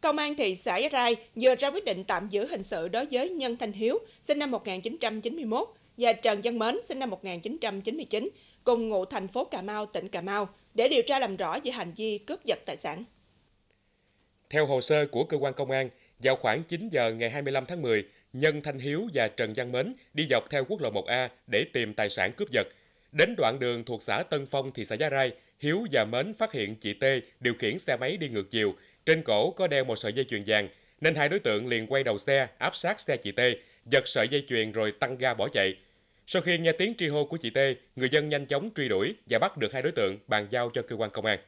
Công an thị xã Rai vừa ra quyết định tạm giữ hình sự đối với Nhân Thanh Hiếu, sinh năm 1991, và Trần Văn Mến, sinh năm 1999, cùng ngụ thành phố Cà Mau, tỉnh Cà Mau, để điều tra làm rõ về hành vi cướp giật tài sản. Theo hồ sơ của cơ quan công an, vào khoảng 9 giờ ngày 25 tháng 10, Nhân Thanh Hiếu và Trần Văn Mến đi dọc theo quốc lộ 1A để tìm tài sản cướp giật – Đến đoạn đường thuộc xã Tân Phong, thị xã Gia Rai, Hiếu và Mến phát hiện chị T điều khiển xe máy đi ngược chiều, trên cổ có đeo một sợi dây chuyền vàng, nên hai đối tượng liền quay đầu xe, áp sát xe chị T, giật sợi dây chuyền rồi tăng ga bỏ chạy. Sau khi nghe tiếng tri hô của chị T, người dân nhanh chóng truy đuổi và bắt được hai đối tượng bàn giao cho cơ quan công an.